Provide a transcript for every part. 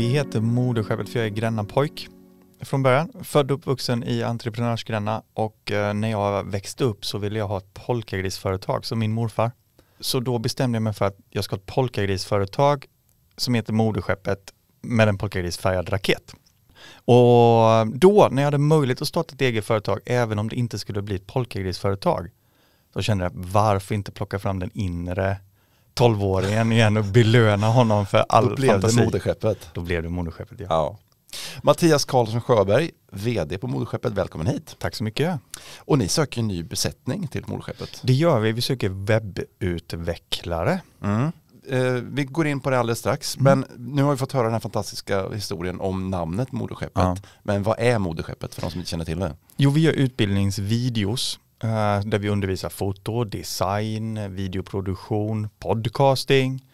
Vi heter Moderskeppet för jag är Grännapojk från början. Född och uppvuxen i entreprenörsgränna och eh, när jag växte upp så ville jag ha ett polkagrisföretag som min morfar. Så då bestämde jag mig för att jag ska ha ett polkagrisföretag som heter Moderskeppet med en polkagrisfärgad raket. Och då, när jag hade möjlighet att starta ett eget företag, även om det inte skulle bli ett polkagrisföretag, då kände jag varför inte plocka fram den inre tolvåringen igen och belöna honom för all fantasi. Då blev fantasi. det moderskeppet. Då blev det moderskeppet, ja. ja. Mattias Karlsson Sjöberg, vd på Moderskeppet, välkommen hit. Tack så mycket. Och ni söker en ny besättning till Moderskeppet. Det gör vi, vi söker webbutvecklare. Mm. Eh, vi går in på det alldeles strax, mm. men nu har vi fått höra den här fantastiska historien om namnet Moderskeppet. Ja. Men vad är Moderskeppet för de som inte känner till det? Jo, vi gör utbildningsvideos Eh, där vi undervisar foto, design, videoproduktion, podcasting.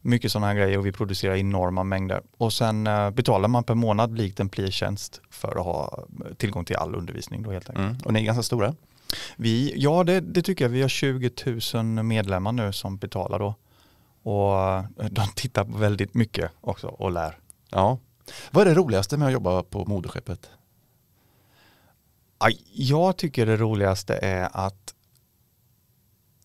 Mycket sådana här grejer och vi producerar enorma mängder. Och sen eh, betalar man per månad likt en pli-tjänst för att ha eh, tillgång till all undervisning då helt enkelt. Mm. Och ni är ganska stora? Vi, ja, det, det, tycker jag. Vi har 20 000 medlemmar nu som betalar då. Och de tittar på väldigt mycket också och lär. Ja. Vad är det roligaste med att jobba på moderskeppet? Jag tycker det roligaste är att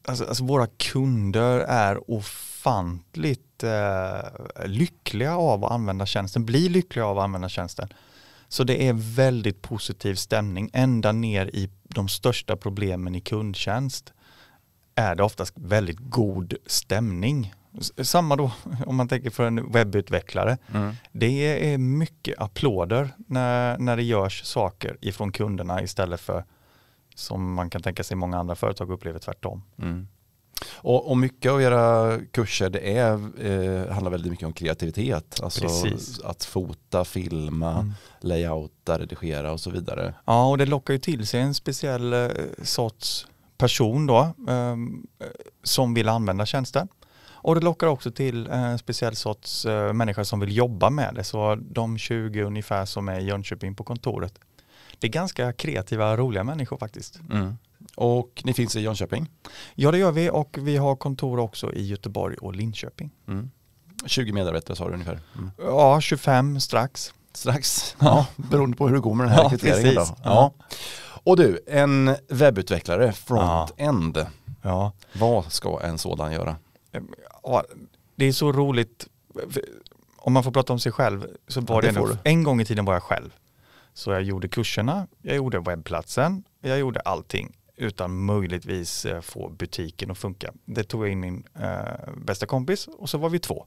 alltså, alltså våra kunder är ofantligt eh, lyckliga av att använda tjänsten, blir lyckliga av att använda tjänsten. Så det är väldigt positiv stämning ända ner i de största problemen i kundtjänst är det oftast väldigt god stämning. Samma då om man tänker för en webbutvecklare. Mm. Det är mycket applåder när, när det görs saker ifrån kunderna istället för som man kan tänka sig många andra företag upplever tvärtom. Mm. Och, och, mycket av era kurser det är, eh, handlar väldigt mycket om kreativitet. Alltså Precis. att fota, filma, mm. layouta, redigera och så vidare. Ja, och det lockar ju till sig en speciell eh, sorts person då ehm, som vill använda tjänsten. Och det lockar också till en eh, speciell sorts eh, människor som vill jobba med det. Så de 20 ungefär som är i Jönköping på kontoret. Det är ganska kreativa, roliga människor faktiskt. Mm. Och ni finns i Jönköping? Ja det gör vi och vi har kontor också i Göteborg och Linköping. Mm. 20 medarbetare sa du ungefär? Mm. Ja, 25 strax. Strax, ja, beroende på hur det går med den här ja, rekryteringen. Då. Ja. ja. Och du, en webbutvecklare, front-end. Ja. Vad ska en sådan göra? Ehm, det är så roligt. Om man får prata om sig själv så var ja, det, det en gång i tiden var jag själv. Så jag gjorde kurserna, jag gjorde webbplatsen, jag gjorde allting utan möjligtvis eh, få butiken att funka. Det tog jag in min eh, bästa kompis och så var vi två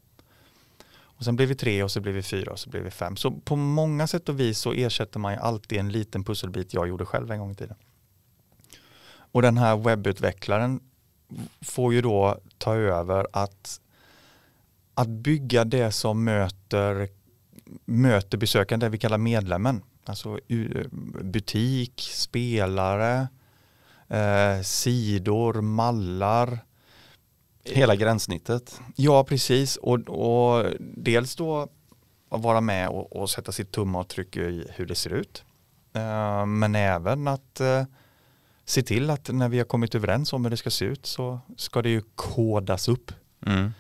och sen blev vi tre och så blev vi fyra och så blev vi fem. Så på många sätt och vis så ersätter man ju alltid en liten pusselbit jag gjorde själv en gång i tiden. Och den här webbutvecklaren får ju då ta över att, att bygga det som möter, möter besökaren, det vi kallar medlemmen. Alltså eh, butik, spelare, eh, sidor, mallar, Hela gränssnittet. Ja, precis. Och, och dels då att vara med och, och sätta sitt tumavtryck i hur det ser ut. Uh, men även att uh, se till att när vi har kommit överens om hur det ska se ut så ska det ju kodas upp. Mm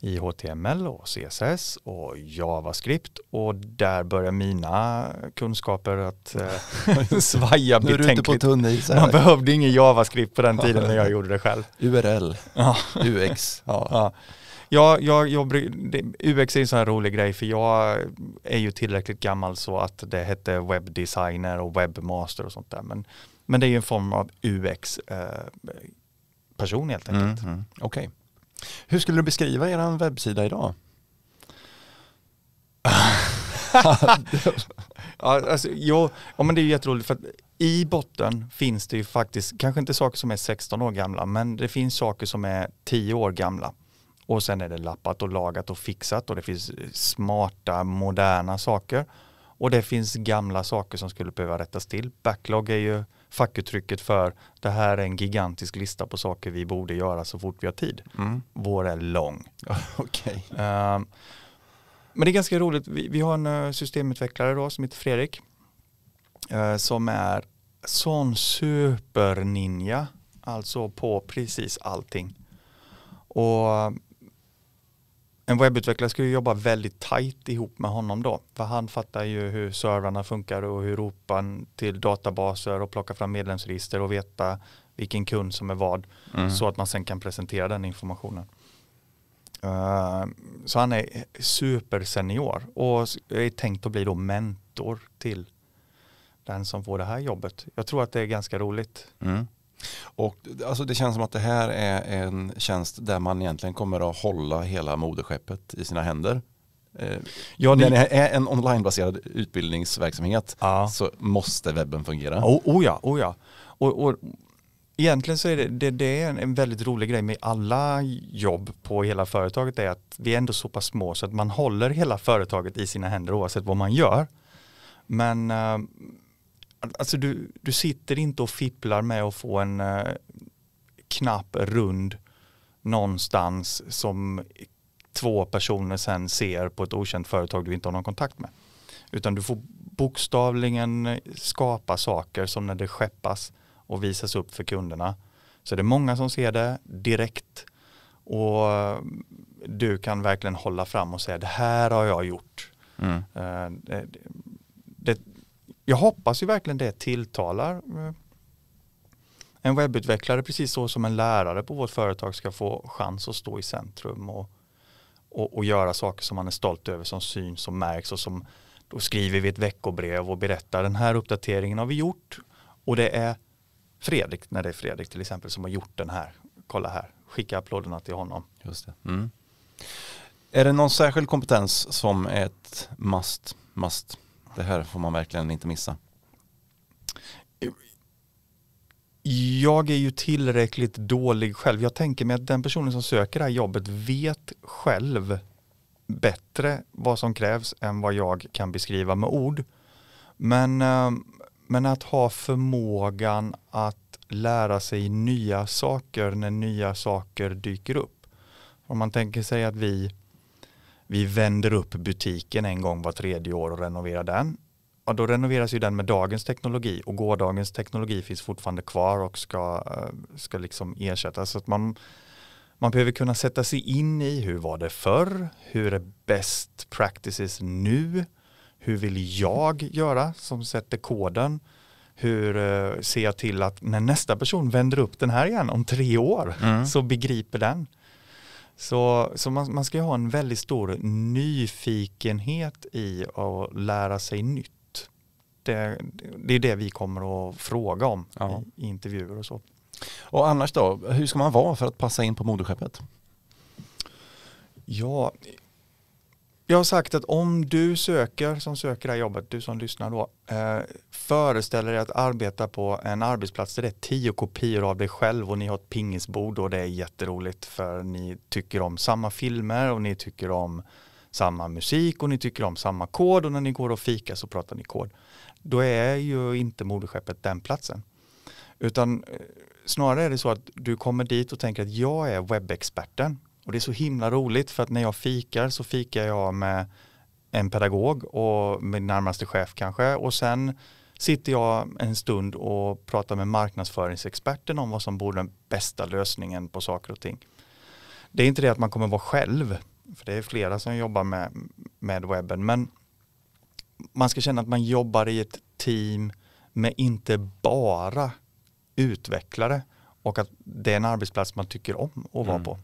i HTML och CSS och JavaScript och där börjar mina kunskaper att eh, svaja betänkligt. Nu är du på Man behövde ingen JavaScript på den tiden när jag gjorde det själv. URL, UX. Ja. ja. jag, jag, UX är en sån här rolig grej för jag är ju tillräckligt gammal så att det hette webbdesigner och webbmaster och sånt där. Men, men det är ju en form av UX-person eh, helt enkelt. Mm, mm. Okej. Okay. Hur skulle du beskriva er webbsida idag? alltså, jo, ja, men det är jätteroligt för att i botten finns det ju faktiskt, kanske inte saker som är 16 år gamla, men det finns saker som är 10 år gamla. Och sen är det lappat och lagat och fixat och det finns smarta, moderna saker. Och det finns gamla saker som skulle behöva rättas till. Backlog är ju fackuttrycket för det här är en gigantisk lista på saker vi borde göra så fort vi har tid. Mm. Vår är lång. okay. um, ehm, men det är ganska roligt. Vi, vi har en eh, systemutvecklare då som heter Fredrik uh, som är sån superninja alltså på precis allting. Och en webbutvecklare ska ju jobba väldigt tajt ihop med honom då. För han fattar ju hur servrarna funkar och hur ropan till databaser och plocka fram medlemsregister och veta vilken kund som är vad. Mm. Så att man sen kan presentera den informationen. Eh, så han är supersenior och är tänkt att bli då mentor till den som får det här jobbet. Jag tror att det är ganska roligt. Mm. Och alltså det känns som att det här är en tjänst där man egentligen kommer att hålla hela moderskeppet i sina händer. Eh, ja, det... När det är en onlinebaserad utbildningsverksamhet ah. så måste webben fungera. Oh, oh ja, oh ja. Och, och, egentligen så är det, det, det är en väldigt rolig grej med alla jobb på hela företaget är att vi är ändå så pass små så att man håller hela företaget i sina händer oavsett vad man gör. Men eh, Alltså du, du sitter inte och fipplar med att få en eh, knapp rund någonstans som två personer sen ser på ett okänt företag du inte har någon kontakt med. Utan du får bokstavligen skapa saker som när det skeppas och visas upp för kunderna så det är många som ser det direkt och eh, du kan verkligen hålla fram och säga det här har jag gjort. Mm. Eh, jag hoppas ju verkligen det tilltalar eh, en webbutvecklare precis så som en lärare på vårt företag ska få chans att stå i centrum och, och, och göra saker som man är stolt över som syns och märks och som då skriver vi ett veckobrev och berättar den här uppdateringen har vi gjort och det är Fredrik, när det är Fredrik till exempel som har gjort den här, kolla här, skicka applåderna till honom. Just det. Mm. Är det någon särskild kompetens som är ett must, must det här får man verkligen inte missa. Jag är ju tillräckligt dålig själv. Jag tänker mig att den personen som söker det här jobbet vet själv bättre vad som krävs än vad jag kan beskriva med ord. Men, eh, men att ha förmågan att lära sig nya saker när nya saker dyker upp. Om man tänker sig att vi vi vänder upp butiken en gång var tredje år och renoverar den. Ja, då renoveras ju den med dagens teknologi och gårdagens teknologi finns fortfarande kvar och ska, eh, ska liksom ersättas. Så att man, man behöver kunna sätta sig in i hur var det förr, hur är best practices nu, hur vill jag göra som sätter koden, hur eh, ser jag till att när nästa person vänder upp den här igen om tre år mm. så begriper den. Så, så man, man, ska ju ha en väldigt stor nyfikenhet i att lära sig nytt. Det, det är det vi kommer att fråga om ja. i intervjuer och så. Och annars då, hur ska man vara för att passa in på moderskeppet? Ja, jag har sagt att om du söker, som söker det här jobbet, du som lyssnar då, eh, föreställer dig att arbeta på en arbetsplats där det är tio kopior av dig själv och ni har ett pingisbord och det är jätteroligt för ni tycker om samma filmer och ni tycker om samma musik och ni tycker om samma kod och när ni går och fikar så pratar ni kod. Då är ju inte moderskeppet den platsen. Utan eh, snarare är det så att du kommer dit och tänker att jag är webbexperten och det är så himla roligt för att när jag fikar så fikar jag med en pedagog och min närmaste chef kanske och sen sitter jag en stund och pratar med marknadsföringsexperten om vad som vore den bästa lösningen på saker och ting. Det är inte det att man kommer vara själv, för det är flera som jobbar med, med webben, men man ska känna att man jobbar i ett team med inte bara utvecklare och att det är en arbetsplats man tycker om att vara mm. på.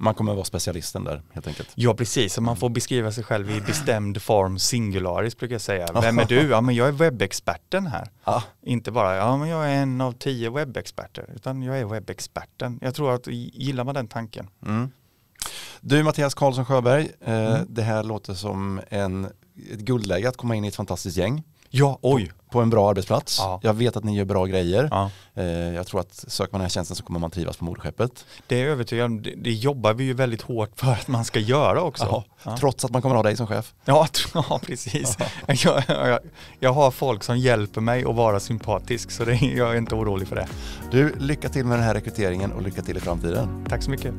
Man kommer vara specialisten där helt enkelt. Ja precis, man får beskriva sig själv i bestämd form singularis brukar jag säga. Vem är du? Ja men jag är webbexperten här. Ja. Inte bara, ja men jag är en av tio webbexperter, utan jag är webbexperten. Jag tror att, gillar man den tanken? Mm. Du Mattias Karlsson Sjöberg, eh, mm. det här låter som en, ett guldläge att komma in i ett fantastiskt gäng. Ja, oj. På en bra arbetsplats. Ja. Jag vet att ni gör bra grejer. Ja. Eh, jag tror att söker man den här tjänsten så kommer man trivas på moderskeppet. Det är jag övertygad om. Det jobbar vi ju väldigt hårt för att man ska göra också. Ja. Trots att man kommer ha dig som chef. Ja, ja precis. Jag, jag, jag, har folk som hjälper mig att vara sympatisk så det, jag är inte orolig för det. Du, lycka till med den här rekryteringen och lycka till i framtiden. Tack så mycket.